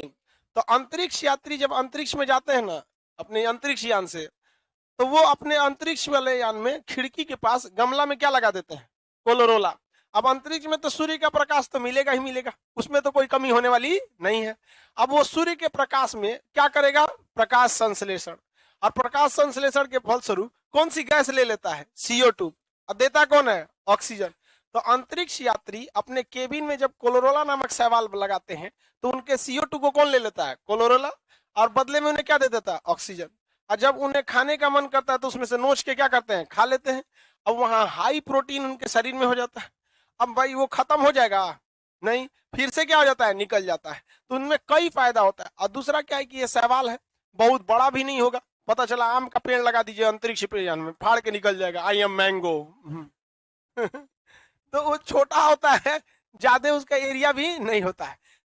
की तो अंतरिक्ष यात्री जब अंतरिक्ष में जाते हैं ना अपने अंतरिक्ष यान से तो वो अपने अंतरिक्ष वाले यान में खिड़की के पास गमला में क्या लगा देते हैं कोलोरोला अब अंतरिक्ष में तो सूर्य का प्रकाश तो मिलेगा ही मिलेगा उसमें तो कोई कमी होने वाली नहीं है अब वो सूर्य के प्रकाश में क्या करेगा प्रकाश संश्लेषण और प्रकाश संश्लेषण के फलस्वरूप कौन सी गैस ले लेता है सीओ टू देता कौन है ऑक्सीजन तो अंतरिक्ष यात्री अपने केबिन में जब कोलोरोला नामक सवाल लगाते हैं तो उनके सीओ टू को कौन ले लेता है कोलोरोला और बदले में उन्हें क्या दे देता है ऑक्सीजन और जब उन्हें खाने का मन करता है तो उसमें से नोच के क्या करते हैं खा लेते हैं अब वहां हाई प्रोटीन उनके शरीर में हो जाता है अब भाई वो खत्म हो जाएगा नहीं फिर से क्या हो जाता है निकल जाता है तो उनमें कई फायदा होता है और दूसरा क्या है कि ये सवाल है बहुत बड़ा भी नहीं होगा पता चला आम का पेड़ लगा दीजिए अंतरिक्ष पेड़ में फाड़ के निकल जाएगा आई एम मैंगो तो वो छोटा होता है ज्यादा उसका एरिया भी नहीं होता है